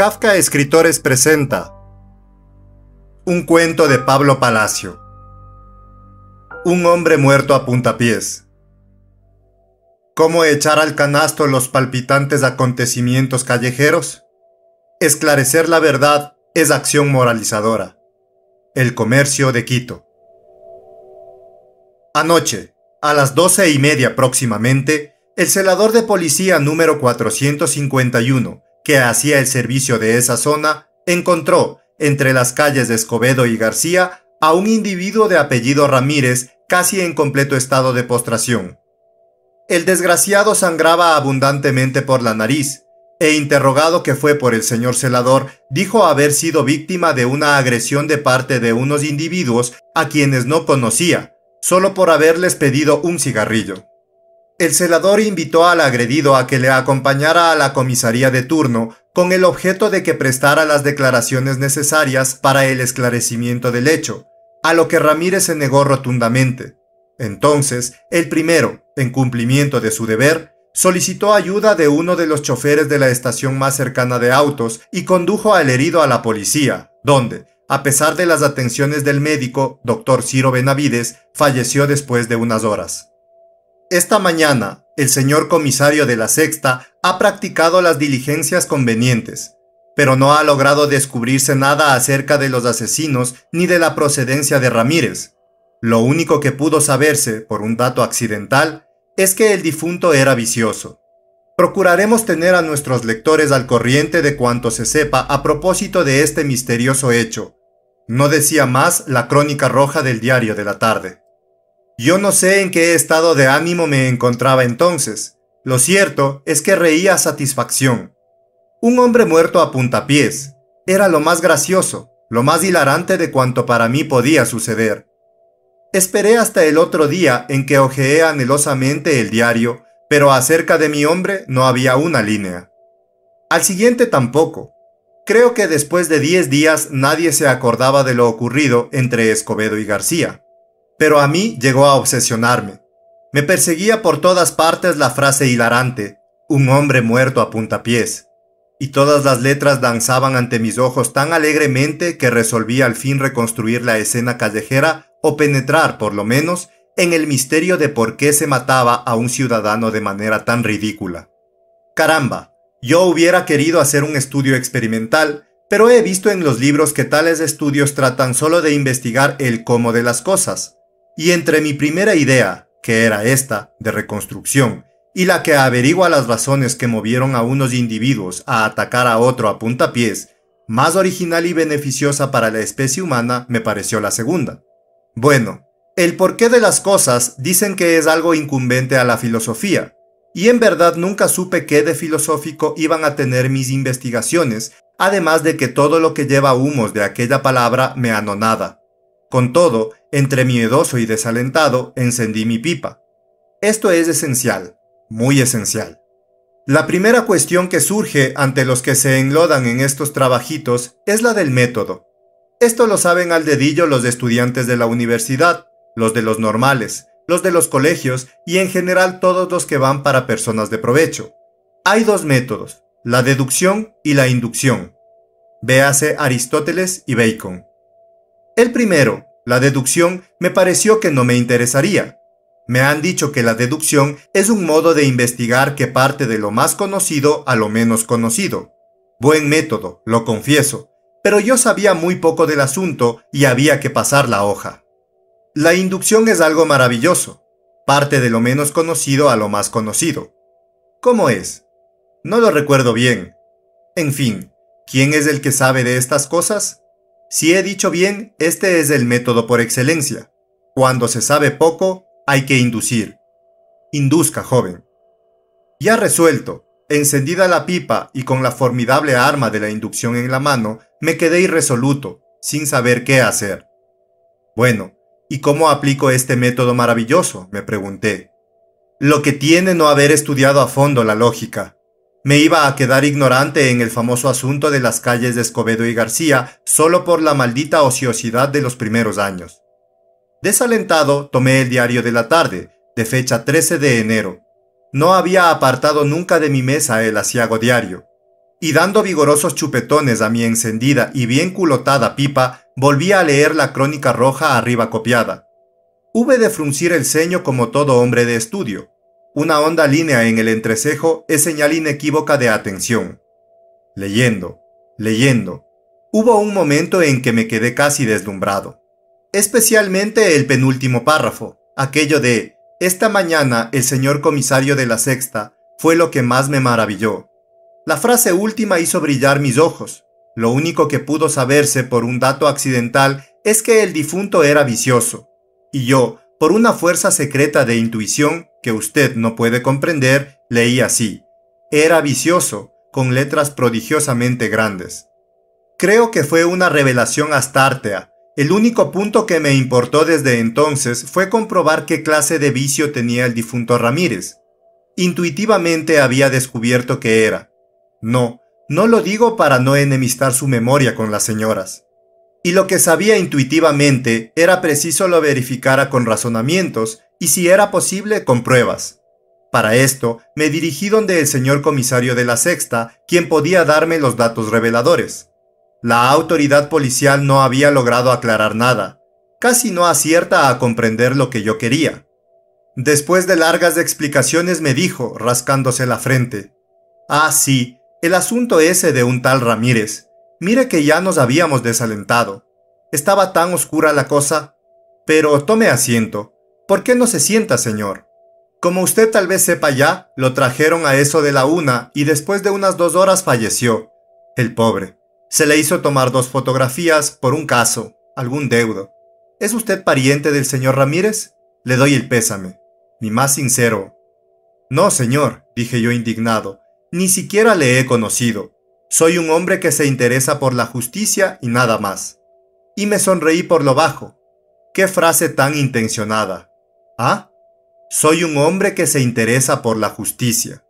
Kafka Escritores presenta Un cuento de Pablo Palacio Un hombre muerto a puntapiés ¿Cómo echar al canasto los palpitantes acontecimientos callejeros? Esclarecer la verdad es acción moralizadora. El comercio de Quito. Anoche, a las doce y media próximamente, el celador de policía número 451 que hacía el servicio de esa zona, encontró, entre las calles de Escobedo y García, a un individuo de apellido Ramírez casi en completo estado de postración. El desgraciado sangraba abundantemente por la nariz, e interrogado que fue por el señor celador, dijo haber sido víctima de una agresión de parte de unos individuos a quienes no conocía, solo por haberles pedido un cigarrillo. El celador invitó al agredido a que le acompañara a la comisaría de turno con el objeto de que prestara las declaraciones necesarias para el esclarecimiento del hecho, a lo que Ramírez se negó rotundamente. Entonces, el primero, en cumplimiento de su deber, solicitó ayuda de uno de los choferes de la estación más cercana de autos y condujo al herido a la policía, donde, a pesar de las atenciones del médico, doctor Ciro Benavides, falleció después de unas horas. Esta mañana, el señor comisario de la Sexta ha practicado las diligencias convenientes, pero no ha logrado descubrirse nada acerca de los asesinos ni de la procedencia de Ramírez. Lo único que pudo saberse, por un dato accidental, es que el difunto era vicioso. Procuraremos tener a nuestros lectores al corriente de cuanto se sepa a propósito de este misterioso hecho. No decía más la crónica roja del diario de la tarde. Yo no sé en qué estado de ánimo me encontraba entonces. Lo cierto es que reía satisfacción. Un hombre muerto a puntapiés. Era lo más gracioso, lo más hilarante de cuanto para mí podía suceder. Esperé hasta el otro día en que hojeé anhelosamente el diario, pero acerca de mi hombre no había una línea. Al siguiente tampoco. Creo que después de diez días nadie se acordaba de lo ocurrido entre Escobedo y García pero a mí llegó a obsesionarme. Me perseguía por todas partes la frase hilarante, un hombre muerto a puntapiés, y todas las letras danzaban ante mis ojos tan alegremente que resolví al fin reconstruir la escena callejera o penetrar, por lo menos, en el misterio de por qué se mataba a un ciudadano de manera tan ridícula. Caramba, yo hubiera querido hacer un estudio experimental, pero he visto en los libros que tales estudios tratan solo de investigar el cómo de las cosas, y entre mi primera idea, que era esta, de reconstrucción, y la que averigua las razones que movieron a unos individuos a atacar a otro a puntapiés, más original y beneficiosa para la especie humana me pareció la segunda. Bueno, el porqué de las cosas dicen que es algo incumbente a la filosofía, y en verdad nunca supe qué de filosófico iban a tener mis investigaciones, además de que todo lo que lleva humos de aquella palabra me anonada. Con todo, entre miedoso y desalentado, encendí mi pipa. Esto es esencial, muy esencial. La primera cuestión que surge ante los que se enlodan en estos trabajitos es la del método. Esto lo saben al dedillo los estudiantes de la universidad, los de los normales, los de los colegios y en general todos los que van para personas de provecho. Hay dos métodos, la deducción y la inducción. Véase Aristóteles y Bacon. El primero, la deducción, me pareció que no me interesaría. Me han dicho que la deducción es un modo de investigar que parte de lo más conocido a lo menos conocido. Buen método, lo confieso, pero yo sabía muy poco del asunto y había que pasar la hoja. La inducción es algo maravilloso, parte de lo menos conocido a lo más conocido. ¿Cómo es? No lo recuerdo bien. En fin, ¿quién es el que sabe de estas cosas? Si he dicho bien, este es el método por excelencia. Cuando se sabe poco, hay que inducir. Induzca, joven. Ya resuelto, encendida la pipa y con la formidable arma de la inducción en la mano, me quedé irresoluto, sin saber qué hacer. Bueno, ¿y cómo aplico este método maravilloso? me pregunté. Lo que tiene no haber estudiado a fondo la lógica, me iba a quedar ignorante en el famoso asunto de las calles de Escobedo y García solo por la maldita ociosidad de los primeros años. Desalentado, tomé el diario de la tarde, de fecha 13 de enero. No había apartado nunca de mi mesa el asiago diario. Y dando vigorosos chupetones a mi encendida y bien culotada pipa, volví a leer la crónica roja arriba copiada. Hube de fruncir el ceño como todo hombre de estudio. Una onda línea en el entrecejo es señal inequívoca de atención. Leyendo, leyendo, hubo un momento en que me quedé casi deslumbrado. Especialmente el penúltimo párrafo, aquello de, esta mañana el señor comisario de la sexta fue lo que más me maravilló. La frase última hizo brillar mis ojos. Lo único que pudo saberse por un dato accidental es que el difunto era vicioso, y yo, por una fuerza secreta de intuición, que usted no puede comprender, leí así. Era vicioso, con letras prodigiosamente grandes. Creo que fue una revelación astártea. El único punto que me importó desde entonces fue comprobar qué clase de vicio tenía el difunto Ramírez. Intuitivamente había descubierto que era. No, no lo digo para no enemistar su memoria con las señoras. Y lo que sabía intuitivamente era preciso lo verificara con razonamientos y si era posible con pruebas. Para esto me dirigí donde el señor comisario de la Sexta, quien podía darme los datos reveladores. La autoridad policial no había logrado aclarar nada, casi no acierta a comprender lo que yo quería. Después de largas explicaciones me dijo, rascándose la frente, Ah, sí, el asunto ese de un tal Ramírez. Mire que ya nos habíamos desalentado. Estaba tan oscura la cosa. Pero tome asiento, ¿Por qué no se sienta, señor? Como usted tal vez sepa ya, lo trajeron a eso de la una y después de unas dos horas falleció. El pobre. Se le hizo tomar dos fotografías por un caso, algún deudo. ¿Es usted pariente del señor Ramírez? Le doy el pésame. Ni más sincero. No, señor, dije yo indignado. Ni siquiera le he conocido. Soy un hombre que se interesa por la justicia y nada más. Y me sonreí por lo bajo. Qué frase tan intencionada. Ah, soy un hombre que se interesa por la justicia.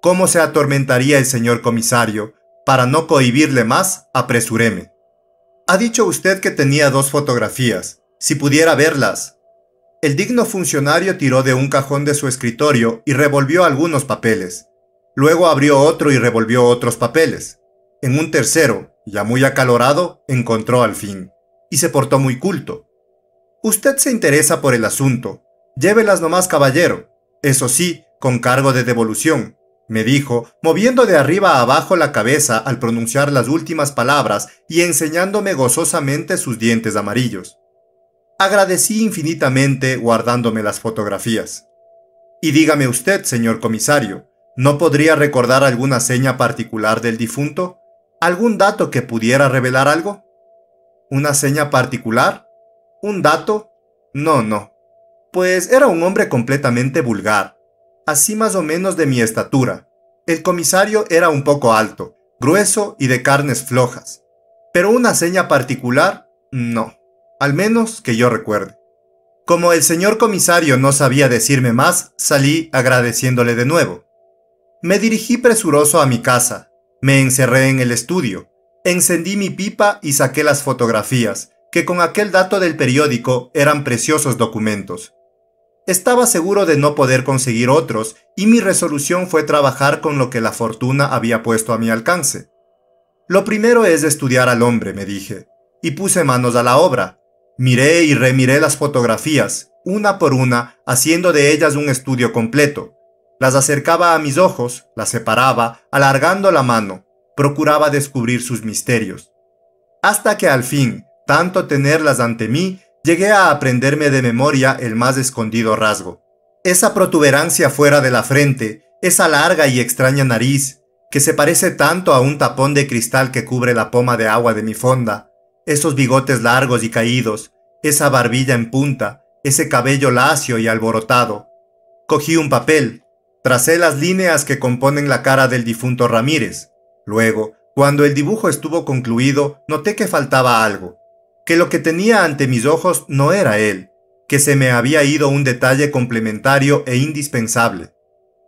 ¿Cómo se atormentaría el señor comisario? Para no cohibirle más, apresuréme. Ha dicho usted que tenía dos fotografías. Si pudiera verlas. El digno funcionario tiró de un cajón de su escritorio y revolvió algunos papeles. Luego abrió otro y revolvió otros papeles. En un tercero, ya muy acalorado, encontró al fin. Y se portó muy culto. Usted se interesa por el asunto, Llévelas nomás, caballero. Eso sí, con cargo de devolución, me dijo, moviendo de arriba a abajo la cabeza al pronunciar las últimas palabras y enseñándome gozosamente sus dientes amarillos. Agradecí infinitamente guardándome las fotografías. Y dígame usted, señor comisario, ¿no podría recordar alguna seña particular del difunto? ¿Algún dato que pudiera revelar algo? ¿Una seña particular? ¿Un dato? No, no, pues era un hombre completamente vulgar, así más o menos de mi estatura. El comisario era un poco alto, grueso y de carnes flojas, pero una seña particular, no, al menos que yo recuerde. Como el señor comisario no sabía decirme más, salí agradeciéndole de nuevo. Me dirigí presuroso a mi casa, me encerré en el estudio, encendí mi pipa y saqué las fotografías, que con aquel dato del periódico eran preciosos documentos. Estaba seguro de no poder conseguir otros y mi resolución fue trabajar con lo que la fortuna había puesto a mi alcance. Lo primero es estudiar al hombre, me dije, y puse manos a la obra. Miré y remiré las fotografías, una por una, haciendo de ellas un estudio completo. Las acercaba a mis ojos, las separaba, alargando la mano, procuraba descubrir sus misterios. Hasta que al fin, tanto tenerlas ante mí, llegué a aprenderme de memoria el más escondido rasgo. Esa protuberancia fuera de la frente, esa larga y extraña nariz, que se parece tanto a un tapón de cristal que cubre la poma de agua de mi fonda, esos bigotes largos y caídos, esa barbilla en punta, ese cabello lacio y alborotado. Cogí un papel, tracé las líneas que componen la cara del difunto Ramírez. Luego, cuando el dibujo estuvo concluido, noté que faltaba algo que lo que tenía ante mis ojos no era él, que se me había ido un detalle complementario e indispensable.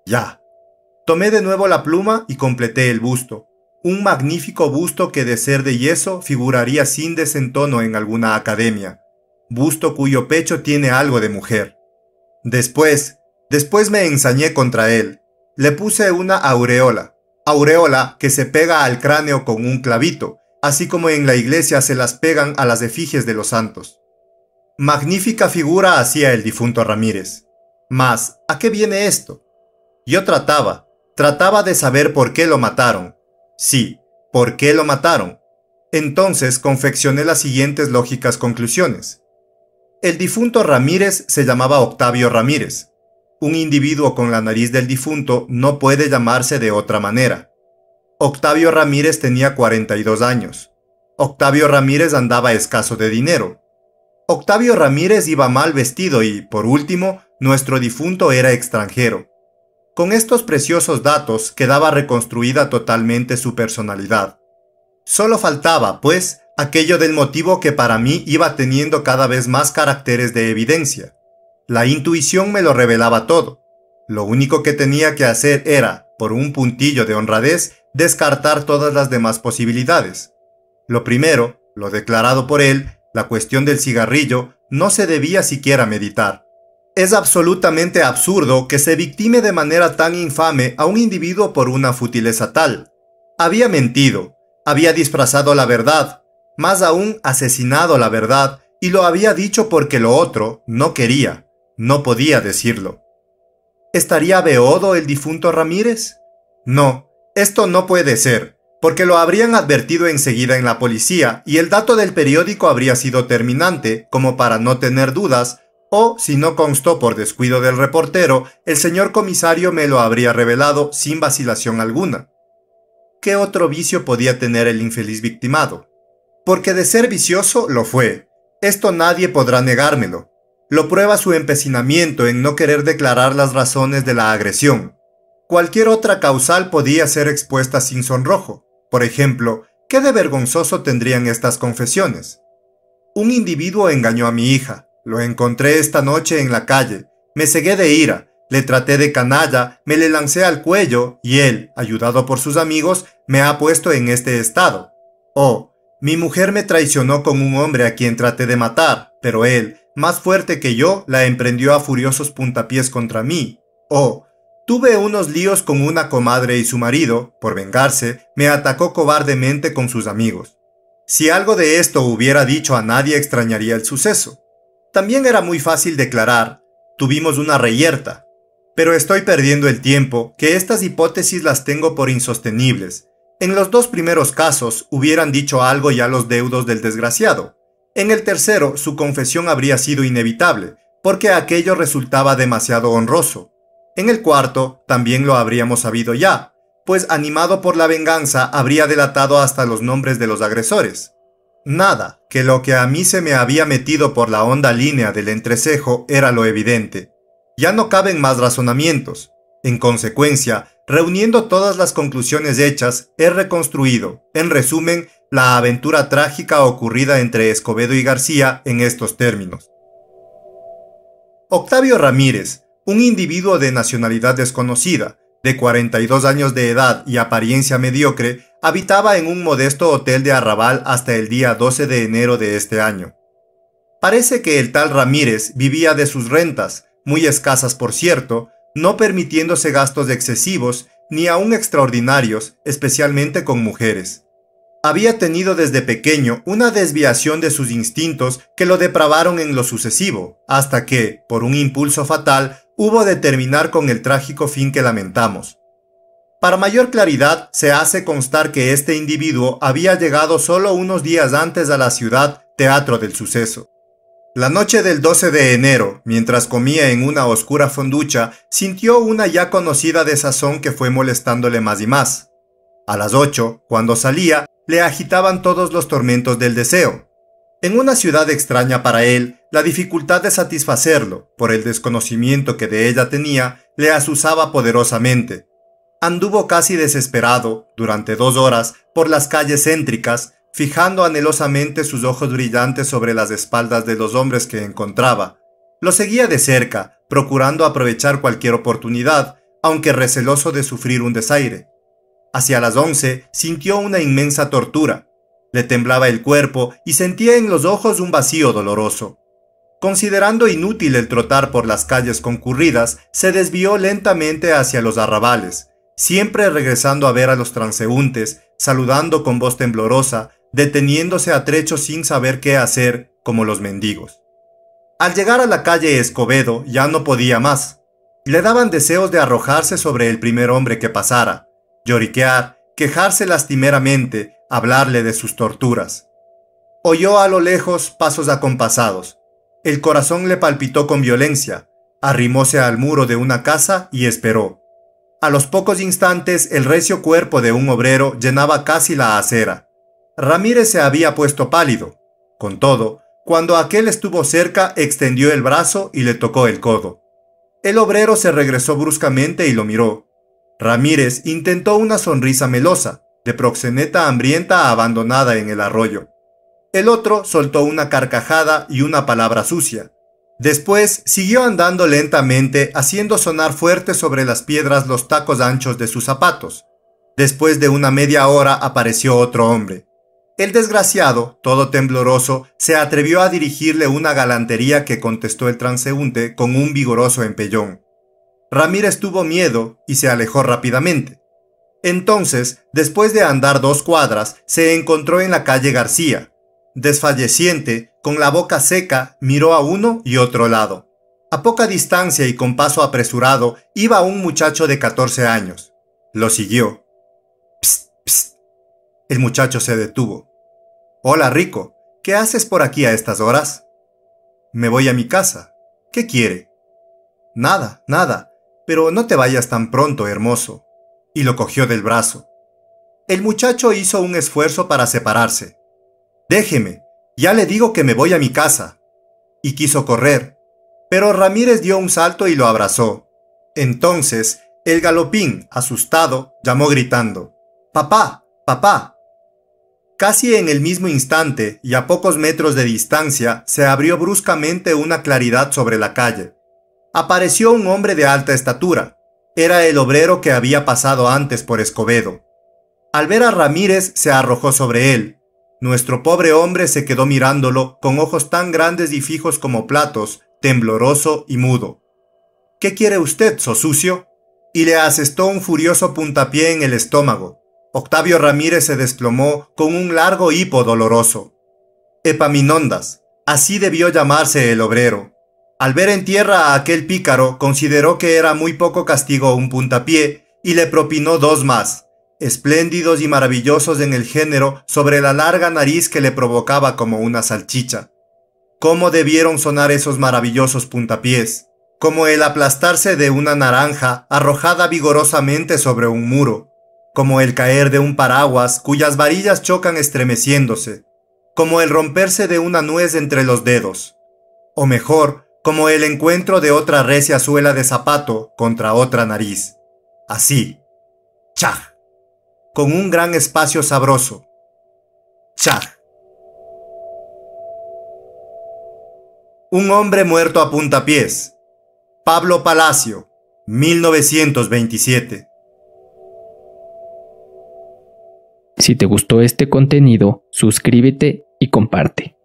Ya. Tomé de nuevo la pluma y completé el busto, un magnífico busto que de ser de yeso figuraría sin desentono en alguna academia, busto cuyo pecho tiene algo de mujer. Después, después me ensañé contra él, le puse una aureola, aureola que se pega al cráneo con un clavito, así como en la iglesia se las pegan a las efigies de los santos. Magnífica figura hacía el difunto Ramírez. Mas, ¿a qué viene esto? Yo trataba, trataba de saber por qué lo mataron. Sí, ¿por qué lo mataron? Entonces confeccioné las siguientes lógicas conclusiones. El difunto Ramírez se llamaba Octavio Ramírez. Un individuo con la nariz del difunto no puede llamarse de otra manera. Octavio Ramírez tenía 42 años. Octavio Ramírez andaba escaso de dinero. Octavio Ramírez iba mal vestido y, por último, nuestro difunto era extranjero. Con estos preciosos datos quedaba reconstruida totalmente su personalidad. Solo faltaba, pues, aquello del motivo que para mí iba teniendo cada vez más caracteres de evidencia. La intuición me lo revelaba todo. Lo único que tenía que hacer era, por un puntillo de honradez, descartar todas las demás posibilidades. Lo primero, lo declarado por él, la cuestión del cigarrillo, no se debía siquiera meditar. Es absolutamente absurdo que se victime de manera tan infame a un individuo por una futileza tal. Había mentido, había disfrazado la verdad, más aún asesinado la verdad, y lo había dicho porque lo otro no quería, no podía decirlo. ¿Estaría beodo el difunto Ramírez? No, esto no puede ser, porque lo habrían advertido enseguida en la policía y el dato del periódico habría sido terminante, como para no tener dudas, o si no constó por descuido del reportero, el señor comisario me lo habría revelado sin vacilación alguna. ¿Qué otro vicio podía tener el infeliz victimado? Porque de ser vicioso lo fue. Esto nadie podrá negármelo. Lo prueba su empecinamiento en no querer declarar las razones de la agresión, Cualquier otra causal podía ser expuesta sin sonrojo. Por ejemplo, ¿qué de vergonzoso tendrían estas confesiones? Un individuo engañó a mi hija. Lo encontré esta noche en la calle. Me cegué de ira. Le traté de canalla, me le lancé al cuello y él, ayudado por sus amigos, me ha puesto en este estado. O oh, mi mujer me traicionó con un hombre a quien traté de matar, pero él, más fuerte que yo, la emprendió a furiosos puntapiés contra mí. O oh, Tuve unos líos con una comadre y su marido, por vengarse, me atacó cobardemente con sus amigos. Si algo de esto hubiera dicho a nadie extrañaría el suceso. También era muy fácil declarar, tuvimos una reyerta. Pero estoy perdiendo el tiempo, que estas hipótesis las tengo por insostenibles. En los dos primeros casos hubieran dicho algo ya los deudos del desgraciado. En el tercero su confesión habría sido inevitable, porque aquello resultaba demasiado honroso. En el cuarto también lo habríamos sabido ya, pues animado por la venganza habría delatado hasta los nombres de los agresores. Nada, que lo que a mí se me había metido por la honda línea del entrecejo era lo evidente. Ya no caben más razonamientos. En consecuencia, reuniendo todas las conclusiones hechas, he reconstruido, en resumen, la aventura trágica ocurrida entre Escobedo y García en estos términos. Octavio Ramírez, un individuo de nacionalidad desconocida, de 42 años de edad y apariencia mediocre, habitaba en un modesto hotel de Arrabal hasta el día 12 de enero de este año. Parece que el tal Ramírez vivía de sus rentas, muy escasas por cierto, no permitiéndose gastos excesivos ni aún extraordinarios, especialmente con mujeres. Había tenido desde pequeño una desviación de sus instintos que lo depravaron en lo sucesivo, hasta que, por un impulso fatal, hubo de terminar con el trágico fin que lamentamos. Para mayor claridad, se hace constar que este individuo había llegado solo unos días antes a la ciudad teatro del suceso. La noche del 12 de enero, mientras comía en una oscura fonducha, sintió una ya conocida desazón que fue molestándole más y más. A las 8, cuando salía, le agitaban todos los tormentos del deseo. En una ciudad extraña para él, la dificultad de satisfacerlo, por el desconocimiento que de ella tenía, le asusaba poderosamente. Anduvo casi desesperado, durante dos horas, por las calles céntricas, fijando anhelosamente sus ojos brillantes sobre las espaldas de los hombres que encontraba. Lo seguía de cerca, procurando aprovechar cualquier oportunidad, aunque receloso de sufrir un desaire. Hacia las once sintió una inmensa tortura, le temblaba el cuerpo y sentía en los ojos un vacío doloroso. Considerando inútil el trotar por las calles concurridas, se desvió lentamente hacia los arrabales, siempre regresando a ver a los transeúntes, saludando con voz temblorosa, deteniéndose a trecho sin saber qué hacer, como los mendigos. Al llegar a la calle Escobedo ya no podía más. Le daban deseos de arrojarse sobre el primer hombre que pasara, lloriquear, quejarse lastimeramente, hablarle de sus torturas. Oyó a lo lejos pasos acompasados. El corazón le palpitó con violencia, arrimóse al muro de una casa y esperó. A los pocos instantes el recio cuerpo de un obrero llenaba casi la acera. Ramírez se había puesto pálido. Con todo, cuando aquel estuvo cerca, extendió el brazo y le tocó el codo. El obrero se regresó bruscamente y lo miró. Ramírez intentó una sonrisa melosa, de proxeneta hambrienta abandonada en el arroyo. El otro soltó una carcajada y una palabra sucia. Después siguió andando lentamente, haciendo sonar fuerte sobre las piedras los tacos anchos de sus zapatos. Después de una media hora apareció otro hombre. El desgraciado, todo tembloroso, se atrevió a dirigirle una galantería que contestó el transeúnte con un vigoroso empellón. Ramírez tuvo miedo y se alejó rápidamente. Entonces, después de andar dos cuadras, se encontró en la calle García. Desfalleciente, con la boca seca, miró a uno y otro lado. A poca distancia y con paso apresurado iba un muchacho de 14 años. Lo siguió. Psst, psst. El muchacho se detuvo. Hola, Rico. ¿Qué haces por aquí a estas horas? Me voy a mi casa. ¿Qué quiere? Nada, nada. Pero no te vayas tan pronto, hermoso y lo cogió del brazo. El muchacho hizo un esfuerzo para separarse. Déjeme, ya le digo que me voy a mi casa. Y quiso correr, pero Ramírez dio un salto y lo abrazó. Entonces, el galopín, asustado, llamó gritando, Papá, papá. Casi en el mismo instante y a pocos metros de distancia se abrió bruscamente una claridad sobre la calle. Apareció un hombre de alta estatura, era el obrero que había pasado antes por Escobedo. Al ver a Ramírez se arrojó sobre él. Nuestro pobre hombre se quedó mirándolo con ojos tan grandes y fijos como platos, tembloroso y mudo. ¿Qué quiere usted, sosucio? Y le asestó un furioso puntapié en el estómago. Octavio Ramírez se desplomó con un largo hipo doloroso. Epaminondas, así debió llamarse el obrero, al ver en tierra a aquel pícaro, consideró que era muy poco castigo un puntapié y le propinó dos más, espléndidos y maravillosos en el género, sobre la larga nariz que le provocaba como una salchicha. Cómo debieron sonar esos maravillosos puntapiés, como el aplastarse de una naranja arrojada vigorosamente sobre un muro, como el caer de un paraguas cuyas varillas chocan estremeciéndose, como el romperse de una nuez entre los dedos, o mejor, como el encuentro de otra recia suela de zapato contra otra nariz. Así, ¡Chá! con un gran espacio sabroso. ¡Chá! Un hombre muerto a puntapiés. Pablo Palacio, 1927. Si te gustó este contenido, suscríbete y comparte.